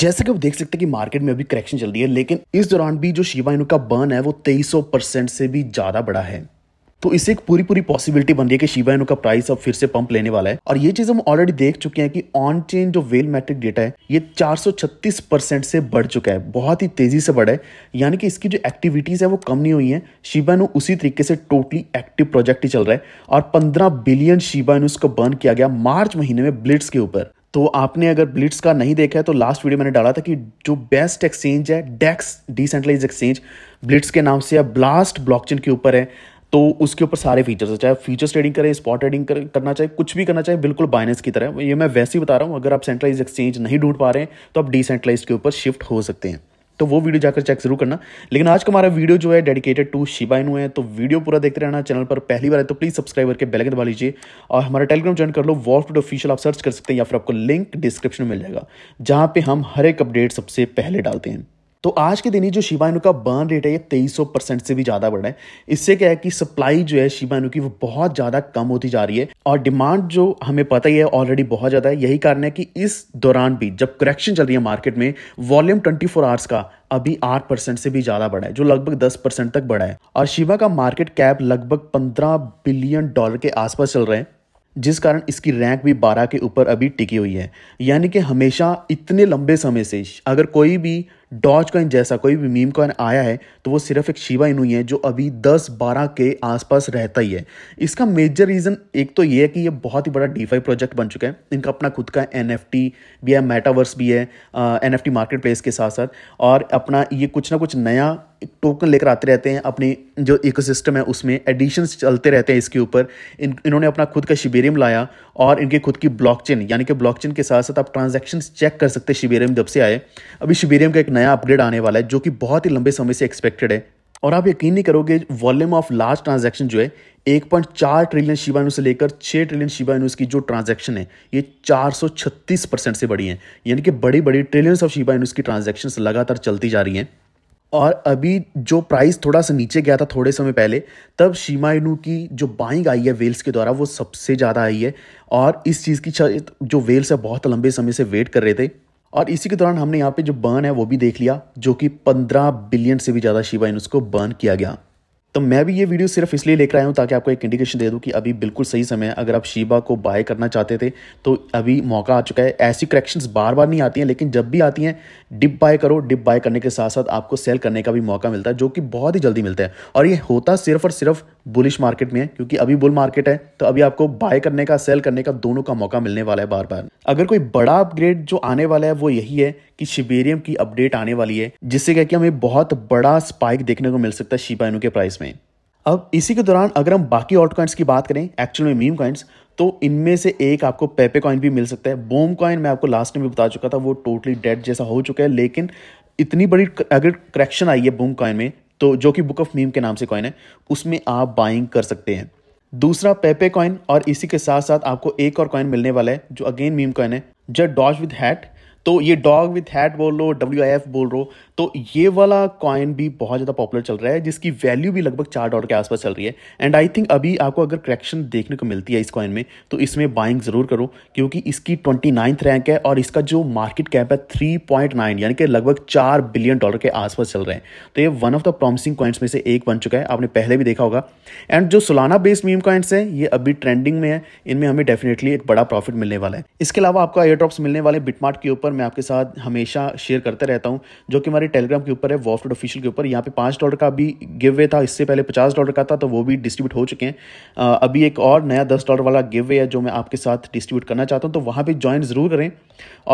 जैसे कि आप देख सकते हैं कि मार्केट में अभी करेक्शन चल रही है लेकिन इस दौरान भी जो शिवा का बर्न है वो 2300 परसेंट से भी ज़्यादा बड़ा है तो इसे एक पूरी पूरी पॉसिबिलिटी बन रही है कि शिवा का प्राइस अब फिर से पंप लेने वाला है और ये चीज़ हम ऑलरेडी देख चुके हैं कि ऑन चेन जो वेल मैट्रिक डेटा है ये 436 परसेंट से बढ़ चुका है बहुत ही तेज़ी से बढ़ा है यानी कि इसकी जो एक्टिविटीज़ है वो कम नहीं हुई है शिवा उसी तरीके से टोटली एक्टिव प्रोजेक्ट ही चल रहा है और पंद्रह बिलियन शिवा इनू बर्न किया गया मार्च महीने में ब्लिट्स के ऊपर तो आपने अगर ब्लिट्स का नहीं देखा है तो लास्ट वीडियो मैंने डाला था कि जो बेस्ट एक्सचेंज है डेक्स डिसेंट्रलाइज एक्सचेंज ब्लिट्स के नाम से या ब्लास्ट ब्लॉकचेन के ऊपर है तो उसके ऊपर सारे फीचर्स है चाहे फीचर्स ट्रेडिंग करें स्पॉट ट्रेडिंग कर, करना चाहे कुछ भी करना चाहे बिल्कुल बाइनेंस की तरह ये मैं वैसे ही बता रहा हूँ अगर आप सेंट्रलाइज एक्सचेंज नहीं ढूंढ पा रहे हैं तो आप डिसेंट्रलाइज के ऊपर शिफ्ट हो सकते हैं तो वो वीडियो जाकर चेक जरूर करना लेकिन आज का हमारा वीडियो जो है डेडिकेटेड टू शिबा इनू है तो वीडियो पूरा देखते रहना चैनल पर पहली बार है तो प्लीज़ सब्सक्राइब करके बेल दबा लीजिए और हमारा टेलीग्राम ज्वाइन कर लो वॉट ऑफिशियल आप सर्च कर सकते हैं या फिर आपको लिंक डिस्क्रिप्शन में मिल जाएगा जहाँ पे हम हर एक अपडेट सबसे पहले डालते हैं तो आज के दिन ही जो शिबाइनु का बर्न रेट है ये 2300 परसेंट से भी ज़्यादा बढ़ा है इससे क्या है कि सप्लाई जो है शिवायनु की वो बहुत ज़्यादा कम होती जा रही है और डिमांड जो हमें पता ही है ऑलरेडी बहुत ज़्यादा है यही कारण है कि इस दौरान भी जब करेक्शन चल रही है मार्केट में वॉल्यूम ट्वेंटी आवर्स का अभी आठ परसेंट से भी ज़्यादा बढ़ा है जो लगभग दस परसेंट तक बढ़ा है और शिवा का मार्केट कैप लगभग पंद्रह बिलियन डॉलर के आसपास चल रहे हैं जिस कारण इसकी रैंक भी 12 के ऊपर अभी टिकी हुई है यानी कि हमेशा इतने लंबे समय से अगर कोई भी डॉज कॉइन जैसा कोई भी मीम कॉइन आया है तो वो सिर्फ एक शिवा इन हुई है जो अभी 10-12 के आसपास रहता ही है इसका मेजर रीज़न एक तो ये है कि ये बहुत ही बड़ा डीफाई प्रोजेक्ट बन चुका है इनका अपना खुद का एन भी है मेटावर्स भी है एन मार्केट प्लेस के साथ साथ और अपना ये कुछ ना कुछ नया टोकन लेकर आते रहते हैं अपनी जो इकोसिस्टम है उसमें एडिशंस चलते रहते हैं इसके ऊपर इन इन्होंने अपना खुद का शिबेरियम लाया और इनके खुद की ब्लॉकचेन यानी कि ब्लॉकचेन के साथ साथ आप ट्रांजेक्शन चेक कर सकते हैं शिबेरियम जब से आए अभी शिबेरियम का एक नया अपग्रेड आने वाला है जो कि बहुत ही लंबे समय से एक्सपेक्टेड है और आप यकीन नहीं करोगे वॉल्यूम ऑफ लार्ज ट्रांजेक्शन जो है एक पॉइंट चार ट्रिलियन शिबा से लेकर छः ट्रिलियन शिबा की जो ट्रांजेक्शन है ये चार सौ छत्तीस परसेंट से बढ़ी है यानी कि बड़ी बड़ी ट्रिलियंस ऑफ शिबा की ट्रांजेक्शन लगातार चलती जा रही हैं और अभी जो प्राइस थोड़ा सा नीचे गया था थोड़े समय पहले तब शीमा इनू की जो बाइंग आई है वेल्स के द्वारा वो सबसे ज़्यादा आई है और इस चीज़ की जो वेल्स है बहुत लंबे समय से वेट कर रहे थे और इसी के दौरान हमने यहाँ पे जो बर्न है वो भी देख लिया जो कि 15 बिलियन से भी ज़्यादा शिवा इनूस को बर्न किया गया तो मैं भी ये वीडियो सिर्फ इसलिए लेकर आया हूँ ताकि आपको एक इंडिकेशन दे दूँ कि अभी बिल्कुल सही समय है अगर आप शीबा को बाय करना चाहते थे तो अभी मौका आ चुका है ऐसी करेक्शंस बार बार नहीं आती हैं लेकिन जब भी आती हैं डिप बाय करो डिप बाय करने के साथ साथ आपको सेल करने का भी मौका मिलता है जो कि बहुत ही जल्दी मिलता है और ये होता सिर्फ और सिर्फ बुलिश मार्केट में है क्योंकि अभी बुल मार्केट है तो अभी आपको बाय करने का सेल करने का दोनों का मौका मिलने वाला है बार बार अगर कोई बड़ा अपग्रेड जो आने वाला है वो यही है कि शिबेरियम की अपडेट आने वाली है जिससे क्या कि हमें बहुत बड़ा स्पाइक देखने को मिल सकता है शिपाइनों के प्राइस में अब इसी के दौरान अगर हम बाकी ऑट कॉइंट्स की बात करें एक्चुअल में मीम कॉइंट्स तो इनमें से एक आपको पेपे कॉइन भी मिल सकता है बोम कॉइन मैं आपको लास्ट में भी बता चुका था वो टोटली डेड जैसा हो चुका है लेकिन इतनी बड़ी अगर करेक्शन आई है बूम कॉइन में तो जो कि बुक ऑफ मीम के नाम से कॉइन है उसमें आप बाइंग कर सकते हैं दूसरा पेपे कॉइन और इसी के साथ साथ आपको एक और कॉइन मिलने वाला है जो अगेन मीम कॉइन है जो डॉज विद हैट तो ये डॉग विथ हैट बोल लो डब्ल्यू आई एफ बोल रो तो ये वाला कॉइन भी बहुत ज़्यादा पॉपुलर चल रहा है जिसकी वैल्यू भी लगभग चार डॉलर के आसपास चल रही है एंड आई थिंक अभी आपको अगर करेक्शन देखने को मिलती है इस कॉइन में तो इसमें बाइंग ज़रूर करो क्योंकि इसकी ट्वेंटी नाइन्थ रैंक है और इसका जो मार्केट कैप है थ्री पॉइंट नाइन यानी कि लगभग चार बिलियन डॉलर के आसपास चल रहे हैं तो ये one of the promising coins में से एक बन चुका है आपने पहले भी देखा होगा एंड जो सोलाना बेस्ड मीम कॉइन्स हैं ये अभी ट्रेंडिंग में है इनमें हमें डेफिनेटली एक बड़ा प्रॉफिट मिलने वाला है इसके अलावा आपको एयर ड्रॉप्स मिलने वाले बिटमार्ट के ऊपर मैं आपके साथ हमेशा शेयर करते रहता हूँ जो कि हमारे टेलीग्राम के ऊपर है वॉफ ऑफिशियल के ऊपर यहाँ पे पाँच डॉलर का अभी गिव वे था इससे पहले पचास डॉलर का था तो वो भी डिस्ट्रीब्यूट हो चुके हैं अभी एक और नया दस डॉलर वाला गिव वे है जो मैं आपके साथ डिस्ट्रीब्यूट करना चाहता हूँ तो वहाँ पर ज्वाइन ज़रूर करें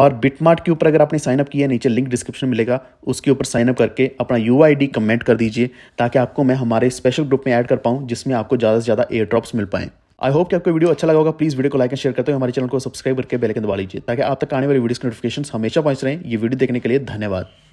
और बिटमार्ट के ऊपर अगर आपने साइनअप किया नीचे लिंक डिस्क्रिप्शन मिलेगा उसके ऊपर साइनअप करके अपना यू आई कमेंट कर दीजिए ताकि आपको मैं हमारे स्पेशल ग्रुप में ऐड कर पाऊँ जिसमें आपको ज़्यादा से ज़्यादा एयर ड्रॉप्स मिल पाएँ आई होप कि आपको वीडियो अच्छा लगा होगा प्लीज़ वीडियो को लाइक एंड शेयर करते हुए हमारे चैनल को सब्सक्राइब करके बेल आइकन दबा लीजिए ताकि आप तक आने वाली वीडियोस की नोटिफिकेशन हमेशा पहुंच रहे हैं ये वीडियो देखने के लिए धन्यवाद